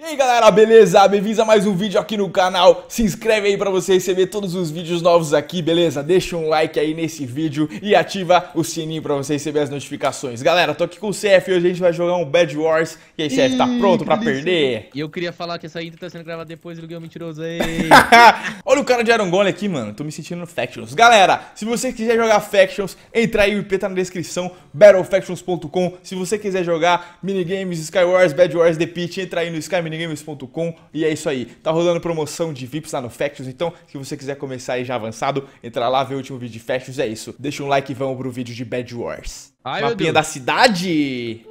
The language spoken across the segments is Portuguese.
E aí galera, beleza? Bem-vindos a mais um vídeo aqui no canal. Se inscreve aí para você receber todos os vídeos novos aqui, beleza? Deixa um like aí nesse vídeo e ativa o sininho para você receber as notificações. Galera, tô aqui com o CF e hoje a gente vai jogar um Bad Wars. E aí, CF, tá pronto para perder? E eu queria falar que essa intro tá sendo gravada depois do Guilherme Mentiroso aí. Olha o cara de Arangole aqui, mano. Tô me sentindo no Factions. Galera, se você quiser jogar Factions, entra aí, o IP tá na descrição, battlefactions.com. Se você quiser jogar minigames, Skywars, Bad Wars, The Pitch, entra aí no Sky minigames.com e é isso aí. Tá rolando promoção de VIPs lá no Factions, então se você quiser começar aí já avançado, entrar lá, ver o último vídeo de Factions, é isso. Deixa um like e vamos pro vídeo de Bad Wars. Ai, Mapinha da cidade!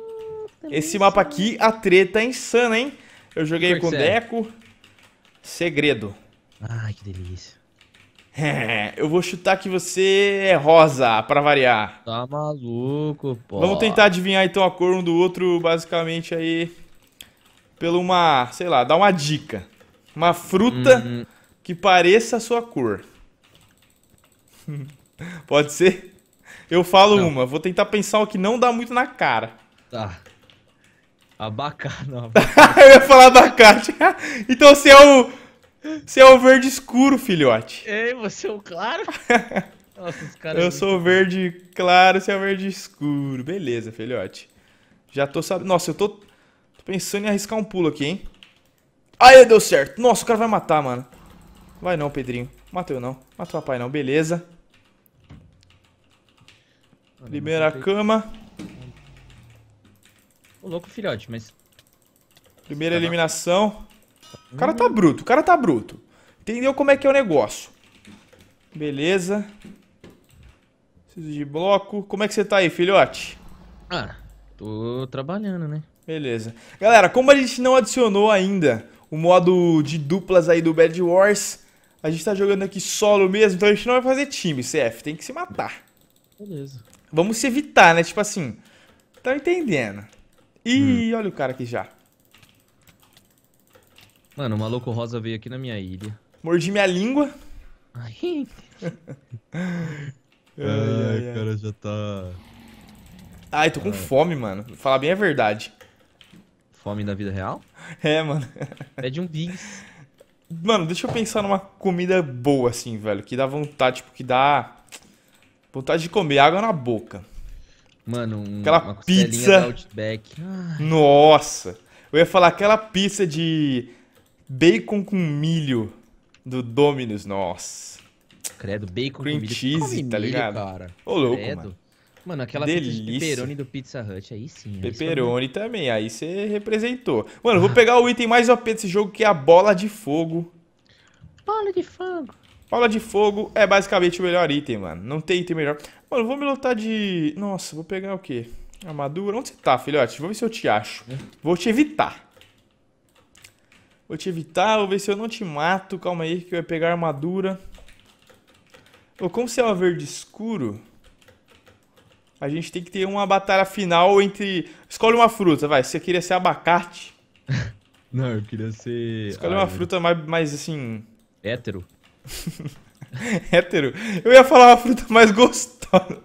Esse mapa aqui, a treta é insana, hein? Eu joguei que com é? Deco. Segredo. Ai, que delícia. eu vou chutar que você é rosa, pra variar. Tá maluco, pô. Vamos tentar adivinhar então a cor um do outro, basicamente aí pela uma, sei lá, dá uma dica. Uma fruta uhum. que pareça a sua cor. Pode ser? Eu falo não. uma, vou tentar pensar o que não dá muito na cara. Tá. Abacate, não. Abacate. Eu ia falar abacate. então você é o. Você é o verde escuro, filhote. Ei, você é o claro? Nossa, os caras. É eu sou o verde claro, você é o verde escuro. Beleza, filhote. Já tô sabendo. Nossa, eu tô Pensando em arriscar um pulo aqui, hein? Aê, deu certo. Nossa, o cara vai matar, mano. Vai não, Pedrinho. Matou eu não. Matou o papai não. Beleza. Primeira cama. Ô, louco, filhote, mas... Primeira tá, tá. eliminação. O cara tá bruto, o cara tá bruto. Entendeu como é que é o negócio. Beleza. Preciso de bloco. Como é que você tá aí, filhote? Ah, tô trabalhando, né? Beleza. Galera, como a gente não adicionou ainda o modo de duplas aí do Bad Wars, a gente tá jogando aqui solo mesmo, então a gente não vai fazer time, CF. Tem que se matar. Beleza. Vamos se evitar, né? Tipo assim, tá entendendo. Ih, hum. olha o cara aqui já. Mano, o maluco rosa veio aqui na minha ilha. Mordi minha língua. Ai. ai, ai, ai, o cara já tá. Ai, tô com fome, mano. Falar bem a verdade. Fome da vida real? É, mano. é de um big Mano, deixa eu pensar numa comida boa, assim, velho. Que dá vontade, tipo, que dá. Vontade de comer água na boca. Mano, um, aquela uma pizza. Outback. Nossa! Eu ia falar aquela pizza de bacon com milho do Dominus. Nossa. Credo, bacon Cream com milho. cheese, tá ligado? Cara. Ô, louco, Credo. mano. Mano, aquela Delícia. pizza de pepperoni do Pizza Hut, aí sim. pepperoni também, aí você representou. Mano, vou pegar o item mais OP desse jogo, que é a bola de fogo. Bola de fogo. Bola de fogo é basicamente o melhor item, mano. Não tem item melhor. Mano, vou me lotar de... Nossa, vou pegar o quê? Armadura. Onde você tá, filhote? Vou ver se eu te acho. Hum? Vou te evitar. Vou te evitar, vou ver se eu não te mato. Calma aí, que eu ia pegar armadura. Pô, como você é uma verde escuro... A gente tem que ter uma batalha final entre. Escolhe uma fruta, vai. Você queria ser abacate? Não, eu queria ser. Escolhe uma fruta mais, mais assim. Hétero. hétero? Eu ia falar uma fruta mais gostosa.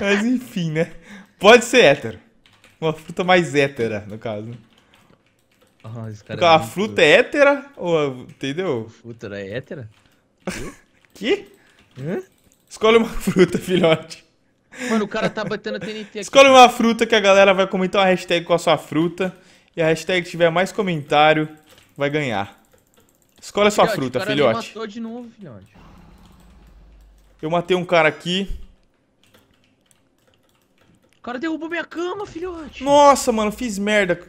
Mas enfim, né? Pode ser hétero. Uma fruta mais hétera, no caso. a fruta é hétera? Ou, entendeu? Fruta é hétera? que? Hã? Escolhe uma fruta, filhote. Mano, o cara tá batendo TNT aqui. Escolha uma fruta que a galera vai comentar então uma hashtag com a sua fruta. E a hashtag que tiver mais comentário vai ganhar. Escolha a sua fruta, filhote. matou de novo, filhote. Eu matei um cara aqui. O cara derrubou minha cama, filhote. Nossa, mano, fiz merda.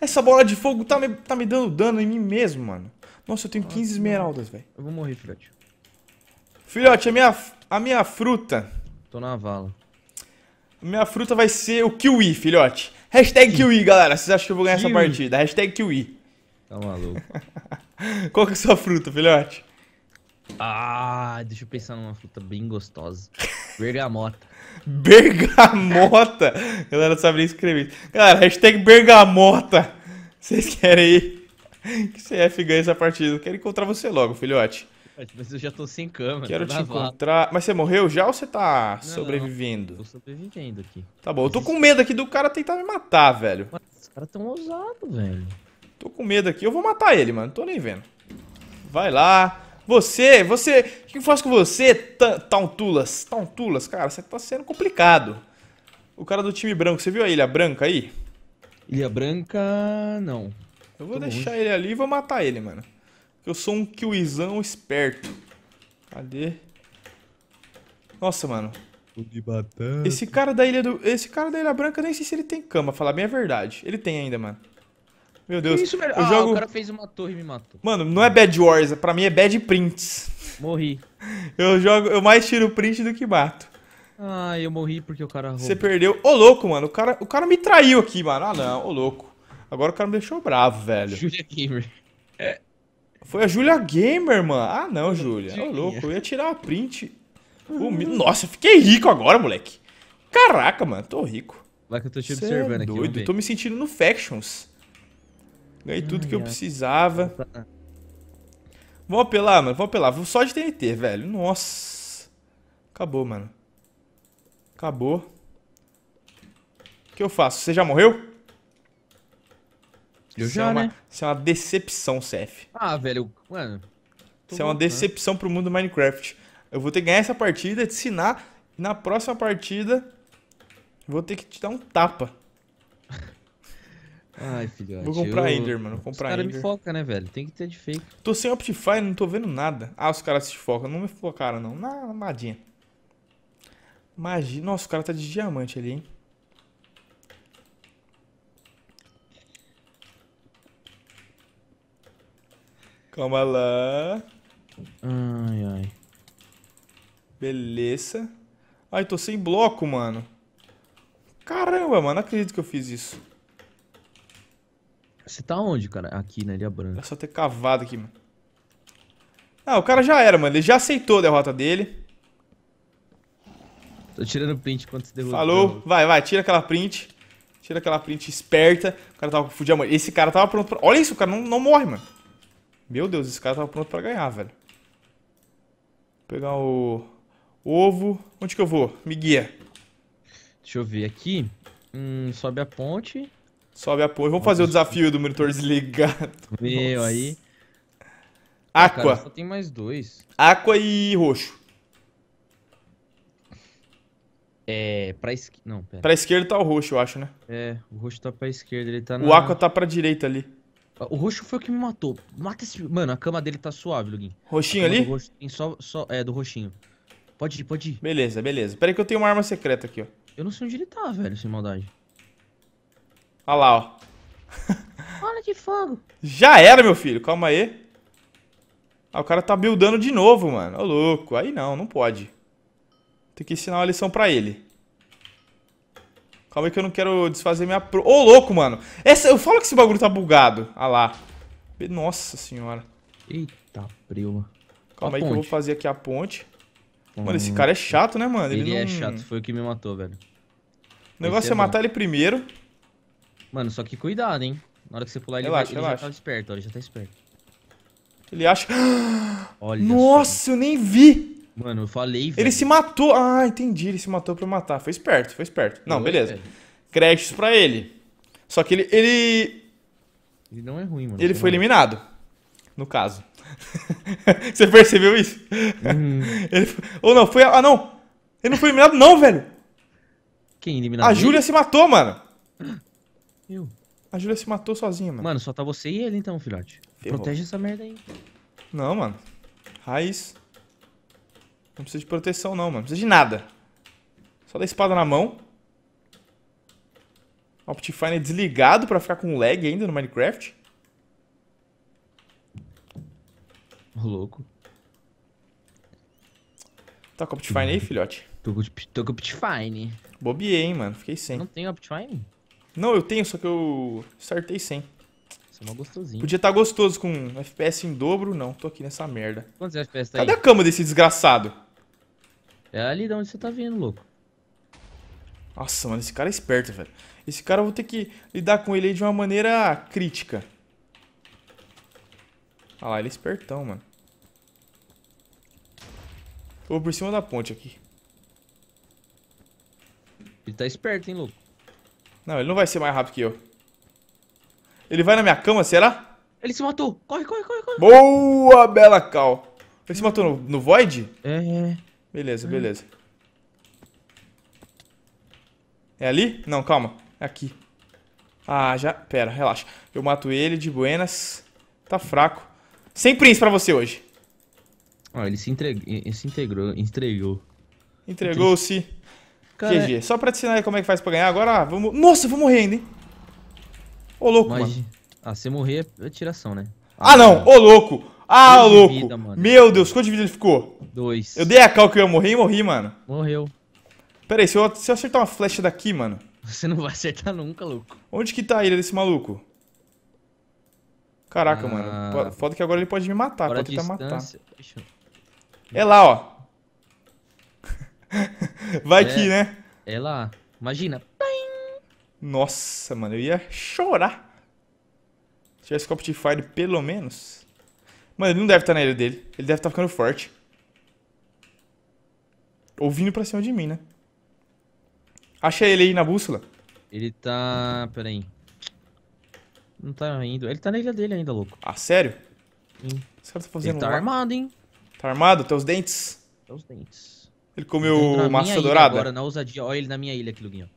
Essa bola de fogo tá me, tá me dando dano em mim mesmo, mano. Nossa, eu tenho Nossa, 15 esmeraldas, velho. Eu vou morrer, filhote. Filhote, a minha, a minha fruta Tô na vala. Minha fruta vai ser o kiwi, filhote. Hashtag kiwi, galera. Vocês acham que eu vou ganhar kiwi. essa partida? Hashtag kiwi. Tá maluco. Qual que é a sua fruta, filhote? Ah, deixa eu pensar numa fruta bem gostosa. Bergamota. bergamota? Galera, sabe nem escrever. Galera, hashtag bergamota. Vocês querem ir? Que CF ganha essa partida. Quero encontrar você logo, filhote. É, tipo, mas eu já tô sem câmera. Quero te encontrar. Mas você morreu já ou você tá não, sobrevivendo? Não, tô sobrevivendo aqui. Tá bom, eu tô com medo aqui do cara tentar me matar, velho. Mas os caras tão ousados, velho. Tô com medo aqui. Eu vou matar ele, mano. Tô nem vendo. Vai lá. Você, você. O que eu faço com você, Tauntulas? Tauntulas, cara, você tá sendo complicado. O cara do time branco, você viu a ilha branca aí? Ilha branca. não. Eu vou tô deixar longe. ele ali e vou matar ele, mano. Que eu sou um kiwizão esperto. Cadê? Nossa, mano. Esse cara da ilha do. Esse cara da Ilha Branca, nem sei se ele tem cama, falar bem a verdade. Ele tem ainda, mano. Meu Deus. O isso, velho? Ah, jogo... o cara fez uma torre e me matou. Mano, não é Bad Wars, é, pra mim é Bad Prints. Morri. eu jogo, eu mais tiro print do que mato. Ah, eu morri porque o cara roubou. Você perdeu. Ô, louco, mano. O cara, o cara me traiu aqui, mano. Ah, não. Ô, louco. Agora o cara me deixou bravo, velho. Julia Gamer. É. Foi a Julia Gamer, mano. Ah, não, Julia. Ô, louco, é? eu ia tirar uma print. Uhum. Nossa, fiquei rico agora, moleque. Caraca, mano, tô rico. Vai que eu tô te Cê é observando é aqui. doido, tô me sentindo no Factions. Ganhei tudo que eu precisava. Vamos apelar, mano, vamos apelar. Vou só de TNT, velho. Nossa. Acabou, mano. Acabou. O que eu faço? Você já morreu? Eu isso é já, é uma, né? Isso é uma decepção, CF. Ah, velho, mano... Isso é uma né? decepção pro mundo do Minecraft. Eu vou ter que ganhar essa partida, te ensinar, e na próxima partida vou ter que te dar um tapa. Ai, filhote. Vou comprar eu... Ender, mano. Vou comprar os cara Ender. me foca, né, velho? Tem que ter de fake. Tô sem Optify, não tô vendo nada. Ah, os caras se focam. Não me focaram, não. Na madinha. Imagina. Nossa, o cara tá de diamante ali, hein? Calma lá. Ai, ai. Beleza. Ai, tô sem bloco, mano. Caramba, mano, não acredito que eu fiz isso. Você tá onde, cara? Aqui, na né? Ilha Branca. É só ter cavado aqui, mano. Ah, o cara já era, mano. Ele já aceitou a derrota dele. Tô tirando print quando se derrubou. Falou. Vai, vai. Tira aquela print. Tira aquela print esperta. O cara tava com fudida, mano. Esse cara tava pronto pra... Olha isso, o cara não, não morre, mano. Meu Deus, esse cara tava pronto pra ganhar, velho. Vou pegar o ovo. Onde que eu vou? Me guia. Deixa eu ver aqui. Hum, sobe a ponte. Sobe a ponte. Vamos Nossa. fazer o desafio do monitor desligado. Meu, Nossa. aí... Aqua. Ah, cara, só tem mais dois. Aqua e roxo. É, pra esquerda. Não, pera. Pra esquerda tá o roxo, eu acho, né? É, o roxo tá pra esquerda, ele tá na... O aqua tá pra direita ali. O roxo foi o que me matou. Mata esse. Mano, a cama dele tá suave, Lugin. Roxinho ali? só, só, é, do roxinho. Pode ir, pode ir. Beleza, beleza. Pera aí que eu tenho uma arma secreta aqui, ó. Eu não sei onde ele tá, velho, sem maldade. Olha lá, ó. Olha de fogo. Já era, meu filho. Calma aí. Ah, o cara tá buildando de novo, mano. Ô, louco. Aí não, não pode. Tem que ensinar uma lição pra ele. Calma aí que eu não quero desfazer minha pro... Ô, oh, louco, mano! Essa... Eu falo que esse bagulho tá bugado. Ah lá. Nossa senhora. Eita, preula. Calma a aí ponte. que eu vou fazer aqui a ponte. Hum, mano, esse hum. cara é chato, né, mano? Ele, ele é não... é chato, foi o que me matou, velho. O negócio é, é matar ele primeiro. Mano, só que cuidado, hein? Na hora que você pular, ele, relaxa, vai, ele relaxa. já tá esperto, ele já tá esperto. Ele acha... Olha Nossa, só. eu nem vi! Mano, eu falei, velho. Ele se matou. Ah, entendi. Ele se matou pra matar. Foi esperto, foi esperto. Não, Oi, beleza. Velho. Créditos pra ele. Só que ele. Ele, ele não é ruim, mano. Ele foi é eliminado. No caso. Você percebeu isso? Uhum. Foi... Ou não, foi. Ah, não! Ele não foi eliminado, não, velho! Quem eliminou? A Júlia se matou, mano! Eu. A Júlia se matou sozinha, mano. Mano, só tá você e ele então, filhote. Ferrou. Protege essa merda aí. Não, mano. Raiz. Não precisa de proteção não, mano. Não precisa de nada. Só da espada na mão. Optifine é desligado pra ficar com lag ainda no Minecraft. Louco. Tá com Optifine aí, filhote? Tô, tô com Optifine. Bobiei, hein, mano. Fiquei sem. Não tem Optifine? Não, eu tenho, só que eu startei sem. Isso é uma gostosinha. Podia estar tá gostoso com FPS em dobro. Não, tô aqui nessa merda. Quantos FPS tá aí? Cadê a cama desse desgraçado? É ali de onde você tá vindo, louco. Nossa, mano, esse cara é esperto, velho. Esse cara eu vou ter que lidar com ele de uma maneira crítica. Ah lá, ele é espertão, mano. Eu vou por cima da ponte aqui. Ele tá esperto, hein, louco. Não, ele não vai ser mais rápido que eu. Ele vai na minha cama, será? Ele se matou. Corre, corre, corre, corre. Boa, bela cal. Ele se matou no, no Void? É, é. Beleza, hum. beleza. É ali? Não, calma. É aqui. Ah, já... Pera, relaxa. Eu mato ele de buenas. Tá fraco. Sem prince pra você hoje. Ah, ele se, entreg... ele se integrou, entregou. Entregou-se. GG. Só pra te ensinar como é que faz pra ganhar. Agora, ah, vamos... Nossa, eu vou morrer ainda, hein? Ô, louco, Mas... mano. Ah, se morrer é tiração, né? Ah, ah não! Ô, louco! Ah, Quanto louco. Vida, Meu Deus, quanto de vida ele ficou? Dois. Eu dei a cal que eu ia morrer e morri, mano. Morreu. Pera aí, se eu, se eu acertar uma flecha daqui, mano... Você não vai acertar nunca, louco. Onde que tá a ilha desse maluco? Caraca, ah, mano. Foda que agora ele pode me matar. Pode tentar matar. É lá, ó. vai é, que, né? É lá. Imagina. Nossa, mano. Eu ia chorar. Se tivesse Fire, pelo menos. Mano, ele não deve estar tá na ilha dele. Ele deve estar tá ficando forte. Ouvindo pra cima de mim, né? Acha ele aí na bússola. Ele tá... Pera aí. Não tá indo. Ele tá na ilha dele ainda, louco. Ah, sério? Sim. Esse cara tá fazendo... Ele tá armado, hein? Tá armado? Tem os dentes? Tem os dentes. Ele comeu tá Na maçã dourada? agora, na ousadia. Olha ele na minha ilha aqui, Luguinho.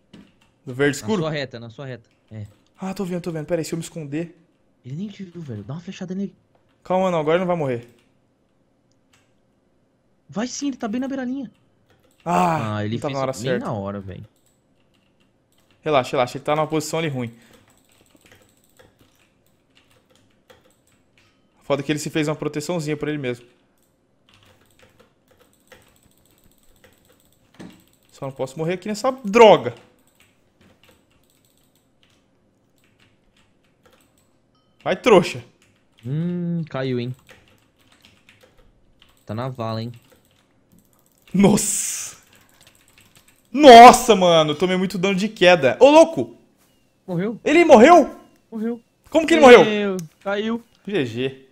No verde escuro? Na sua reta, na sua reta. É. Ah, tô vendo, tô vendo. Pera aí, se eu me esconder... Ele nem te viu, velho. Dá uma flechada nele. Calma não, agora ele não vai morrer. Vai sim, ele tá bem na beiralinha. Ah, ah ele tá fez na hora certa. na hora, velho. Relaxa, relaxa, ele tá numa posição ali ruim. Foda que ele se fez uma proteçãozinha pra ele mesmo. Só não posso morrer aqui nessa droga. Vai, trouxa. Hum caiu, hein? Tá na vala, hein? Nossa! Nossa, mano! Tomei muito dano de queda. Ô, louco! Morreu? Ele morreu? Morreu. Como que ele morreu? Caiu. GG.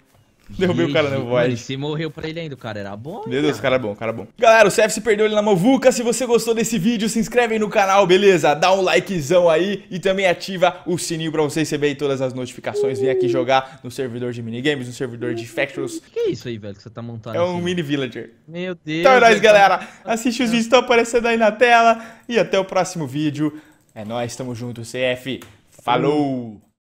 Derrubei o cara no Void. Se morreu pra ele ainda, o cara era bom. Meu Deus, cara. cara é bom, cara é bom. Galera, o CF se perdeu ele na Movuca. Se você gostou desse vídeo, se inscreve aí no canal, beleza? Dá um likezão aí e também ativa o sininho pra você receber todas as notificações. Vem aqui jogar no servidor de minigames, no servidor de Factors. Que, que é isso aí, velho, que você tá montando? É um mini villager. Meu Deus. Então é nóis, então galera. Tá Assiste os vídeos que estão aparecendo aí na tela. E até o próximo vídeo. É nóis, tamo junto, CF. Falou!